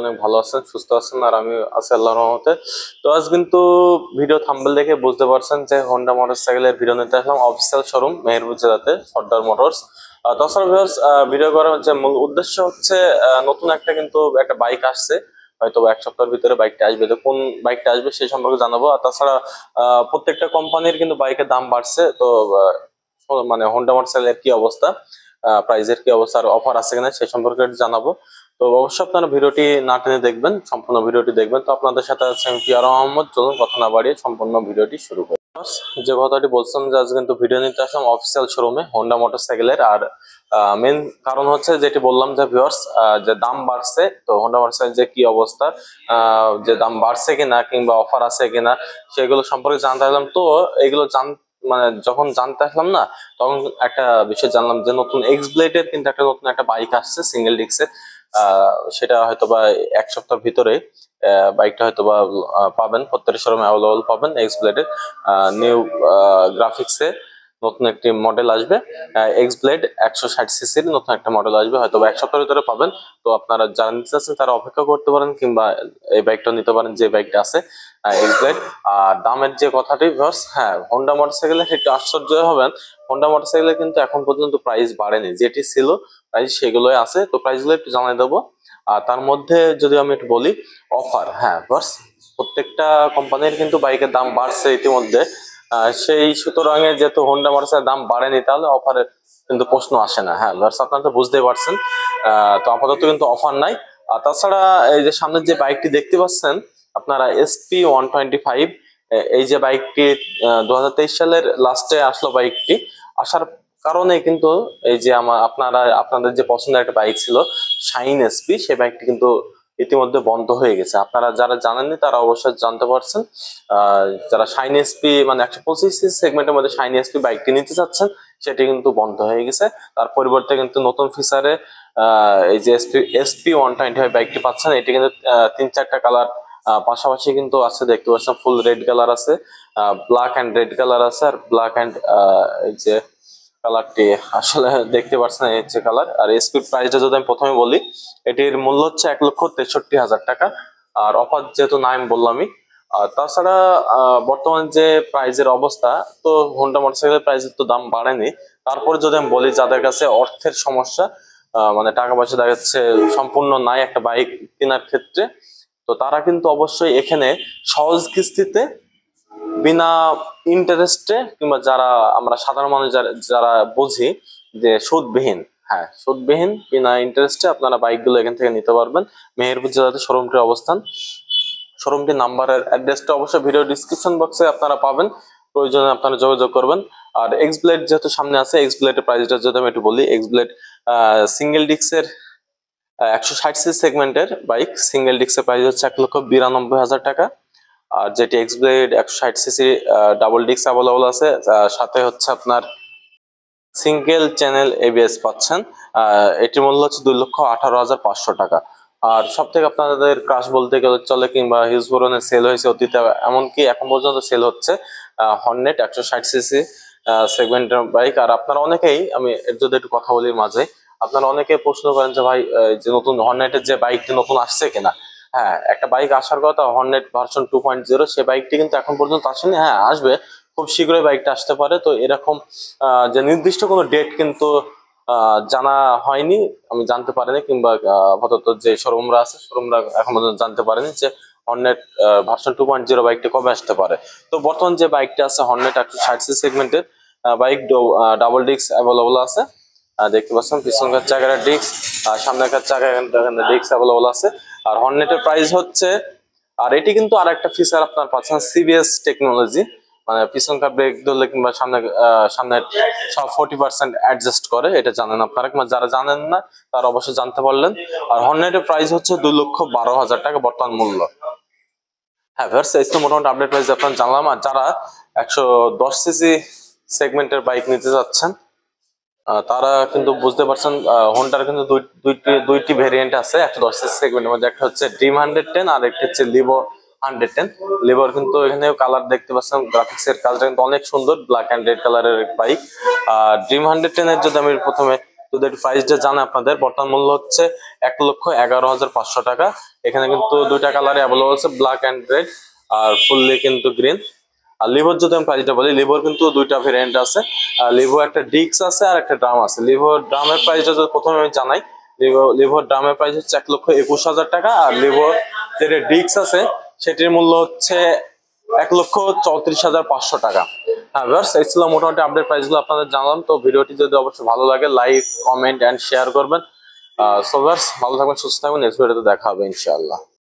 অনেক ভালো আছেন সুস্থ আছেন আর আমি আছি আল্লাহর রহমতে তো আজ কিন্তু ভিডিও থাম্বেল দেখে বুঝতে পারছেন যে হন্ডা সাইকেলের ভিডিও নিতে আসলাম অফিসিয়াল শোরুম মেহেরপুর জেলাতে সর্দার মোটরস তাছাড়া ভিডিও করার যে মূল উদ্দেশ্য হচ্ছে নতুন একটা কিন্তু একটা বাইক আসছে হয়তো এক সপ্তাহের ভিতরে বাইকটা আসবে তো কোন বাইকটা আসবে সেই সম্পর্কে জানাবো আর তাছাড়া প্রত্যেকটা কোম্পানির কিন্তু বাইকের দাম বাড়ছে তো মানে হোন্ডা সাইকেলের কি অবস্থা প্রাইজের কি অবস্থা আর অফার আছে কিনা সেই সম্পর্কে জানাবো তো অবশ্যই আপনারা ভিডিওটি না টেনে দেখবেন সম্পূর্ণ ভিডিওটি দেখবেন তো আপনাদের সাথে আছে আমি পিয়ার আহমদ চলুন কথা না বাড়িয়ে সম্পূর্ণ ভিডিওটি শুরু করি যে কথাটি বলছিলাম যে আজ কিন্তু ভিডিও নিতে আসলাম অফিসিয়াল শোরুমে হোন্ডা মোটরসাইকেলের আর মেন কারণ হচ্ছে যেটি বললাম যে ভিওর্স যে দাম বাড়ছে তো হোন্ডা মোটরসাইকেল যে কি অবস্থা যে দাম বাড়ছে কিনা কিংবা অফার আছে কিনা সেগুলো সম্পর্কে জানতে আসলাম তো এগুলো জান মানে যখন জানতে আসলাম না তখন একটা বিষয় জানলাম যে নতুন এক্স এর কিন্তু একটা নতুন একটা বাইক আসছে সিঙ্গেল ডিক্সের সেটা হয়তো বা এক সপ্তাহের ভিতরে বাইকটা হয়তো বা পাবেন প্রত্যেক শোরুমে অ্যাভেলেবল পাবেন এক্স ব্লেডের নিউ গ্রাফিক্সে নতুন একটি মডেল আসবে এক্স ব্লেড একশো ষাট সিসির নতুন একটা মডেল আসবে হয়তো এক সপ্তাহের ভিতরে পাবেন তো আপনারা যারা নিতে চাচ্ছেন তারা অপেক্ষা করতে পারেন কিংবা এই বাইকটা নিতে পারেন যে বাইকটা আছে এক্স ব্লেড আর দামের যে কথাটি ভার্স হ্যাঁ হোন্ডা মোটরসাইকেলে একটু আশ্চর্য হবেন হোন্ডা মোটরসাইকেলে কিন্তু এখন পর্যন্ত প্রাইস বাড়েনি যেটি ছিল প্রাইস সেগুলোই আছে তো প্রাইসগুলো একটু জানিয়ে দেবো আর তার মধ্যে যদি আমি একটু বলি অফার হ্যাঁ ভার্স প্রত্যেকটা কোম্পানির কিন্তু বাইকের দাম বাড়ছে ইতিমধ্যে সেই সুতরাং যেহেতু হোন্ডা মোটরসাইকেল দাম বাড়েনি তাহলে অফারের কিন্তু প্রশ্ন আসে না হ্যাঁ আপনারা তো বুঝতেই পারছেন তো আপাতত কিন্তু অফার নাই আর তাছাড়া এই যে সামনের যে বাইকটি দেখতে পাচ্ছেন আপনারা এসপি ওয়ান টোয়েন্টি ফাইভ এই যে বাইকটি দু সালের লাস্টে আসলো বাইকটি আসার কারণে কিন্তু এই যে আমার আপনারা আপনাদের যে পছন্দের একটা বাইক ছিল শাইন এসপি সেই বাইকটি কিন্তু ইতিমধ্যে বন্ধ হয়ে গেছে আপনারা যারা জানেননি তারা অবশ্যই জানতে পারছেন যারা শাইন এসপি মানে একশো পঁচিশ সেগমেন্টের মধ্যে শাইন এসপি বাইকটি নিতে চাচ্ছেন সেটি কিন্তু বন্ধ হয়ে গেছে তার পরিবর্তে কিন্তু নতুন ফিচারে এই যে SP SP one twenty five বাইকটি পাচ্ছেন এটি কিন্তু তিন চারটা কালার পাশাপাশি কিন্তু আছে দেখতে পাচ্ছেন ফুল রেড কালার আছে ব্ল্যাক অ্যান্ড রেড কালার আছে আর ব্ল্যাক অ্যান্ড এই যে কালারটি আসলে দেখতে পাচ্ছেন এই হচ্ছে কালার আর স্পিড প্রাইসটা যদি আমি প্রথমে বলি এটির মূল্য হচ্ছে এক লক্ষ তেষট্টি হাজার টাকা আর অফার যেহেতু নাই আমি বললামই আর তাছাড়া বর্তমান যে প্রাইজের অবস্থা তো হোন্ডা মোটরসাইকেলের প্রাইজের তো দাম বাড়েনি তারপরে যদি আমি বলি যাদের কাছে অর্থের সমস্যা মানে টাকা পয়সা দেখা যাচ্ছে সম্পূর্ণ নাই একটা বাইক কেনার ক্ষেত্রে তো তারা কিন্তু অবশ্যই এখানে সহজ কিস্তিতে বিনা ইন্টারেস্টে কিংবা যারা আমরা সাধারণ মানুষ যারা বুঝি যে সুদবিহীন হ্যাঁ সুদবিহীন বিনা ইন্টারেস্টে আপনারা বাইকগুলো এখান থেকে নিতে পারবেন মেহেরপুর জেলাতে শোরুমটির অবস্থান শোরুমটির নাম্বারের অ্যাড্রেসটা অবশ্যই ভিডিও ডিসক্রিপশন বক্সে আপনারা পাবেন প্রয়োজনে আপনারা যোগাযোগ করবেন আর এক্স ব্লেড যেহেতু সামনে আছে এক্স ব্লেডের প্রাইসটা যদি আমি একটু বলি এক্স ব্লেড সিঙ্গেল ডিস্কের একশো ষাট সি সেগমেন্টের বাইক সিঙ্গেল ডিস্কের প্রাইস হচ্ছে এক লক্ষ বিরানব্বই হাজার টাকা আর যেটি এক্সব্লেড একশো ষাট সিসি ডাবল ডিস্ক অ্যাভেলেবল আছে সাথে হচ্ছে আপনার সিঙ্গেল চ্যানেল এবিএস পাচ্ছেন এটির মূল্য হচ্ছে দুই লক্ষ আঠারো হাজার পাঁচশো টাকা আর সব থেকে আপনাদের ক্রাশ বলতে গেলে চলে কিংবা হিউজ বরণের সেল হয়েছে অতীতে এমনকি এখন পর্যন্ত সেল হচ্ছে হর্নেট একশো ষাট সিসি সেগমেন্টের বাইক আর আপনারা অনেকেই আমি এর যদি একটু কথা বলি মাঝে আপনারা অনেকে প্রশ্ন করেন যে ভাই যে নতুন হর্নেটের যে বাইকটি নতুন আসছে কিনা হ্যাঁ একটা বাইক আসার কথা hornet version two point zero সে বাইকটি কিন্তু এখন পর্যন্ত আসেনি হ্যাঁ আসবে খুব শীঘ্রই বাইকটা আসতে পারে তো এরকম যে নির্দিষ্ট কোনো ডেট কিন্তু জানা হয়নি আমি জানতে পারিনি কিংবা আপাতত যে শোরুমরা আছে শোরুমরা এখন পর্যন্ত জানতে পারেনি যে hornet version two point zero বাইকটি কবে আসতে পারে তো বর্তমান যে বাইকটা আছে হর্নেট একশো ষাট সি সেগমেন্টের বাইক ডাবল ডিস্ক অ্যাভেলেবল আছে দেখতে পাচ্ছেন পিছনকার চাকার ডিস্ক সামনেকার চাকা ডিস্ক অ্যাভেলেবল আছে আর হর্নেটের প্রাইস হচ্ছে আর এটি কিন্তু আর একটা ফিচার আপনার পাচ্ছেন সিবিএস টেকনোলজি মানে পিছনকার ব্রেক ধরলে কিংবা সামনে সামনে সব ফোর্টি পার্সেন্ট অ্যাডজাস্ট করে এটা জানেন আপনারা কিংবা যারা জানেন না তারা অবশ্যই জানতে পারলেন আর হর্নেটের প্রাইস হচ্ছে দু লক্ষ বারো হাজার টাকা বর্তমান মূল্য হ্যাঁ ভার্স এই তো মোটামুটি আপডেট প্রাইস আপনার জানলাম আর যারা একশো দশ সিসি সেগমেন্টের বাইক নিতে যাচ্ছেন তারা কিন্তু বুঝতে পারছেন হোন্ডার কিন্তু দুইটি দুইটি ভেরিয়েন্ট আছে একটা দশ সেগমেন্টের মধ্যে একটা হচ্ছে ড্রিম হান্ড্রেড টেন আর একটা হচ্ছে লিভো হান্ড্রেড টেন লিভোর কিন্তু এখানে কালার দেখতে পাচ্ছেন গ্রাফিক্স এর কাজটা কিন্তু অনেক সুন্দর ব্ল্যাক অ্যান্ড রেড কালারের বাইক আর ড্রিম হান্ড্রেড টেন এর যদি আমি প্রথমে প্রাইসটা জানা আপনাদের বর্তমান মূল্য হচ্ছে এক লক্ষ এগারো হাজার পাঁচশো টাকা এখানে কিন্তু দুইটা কালারে অ্যাভেলেবল আছে ব্ল্যাক অ্যান্ড রেড আর ফুললি কিন্তু গ্রিন আর লিভোর যদি আমি প্রাইসটা বলি লিভার কিন্তু দুইটা ভেরিয়েন্ট আছে লিভো একটা ডিক্স আছে আর একটা ড্রাম আছে লিভোর ড্রামের প্রাইসটা যদি প্রথমে আমি জানাই লিভো লিভোর ড্রামের প্রাইস হচ্ছে এক লক্ষ একুশ হাজার টাকা আর লিভোর যেটা ডিক্স আছে সেটির মূল্য হচ্ছে এক লক্ষ চৌত্রিশ হাজার পাঁচশো টাকা হ্যাঁ ব্যাস এই ছিল মোটামুটি আপডেট প্রাইসগুলো আপনাদের জানলাম তো ভিডিওটি যদি অবশ্যই ভালো লাগে লাইক কমেন্ট অ্যান্ড শেয়ার করবেন সো ব্যাস ভালো থাকবেন সুস্থ থাকবেন নেক্সট ভিডিওতে দেখা হবে ইনশাআল্লাহ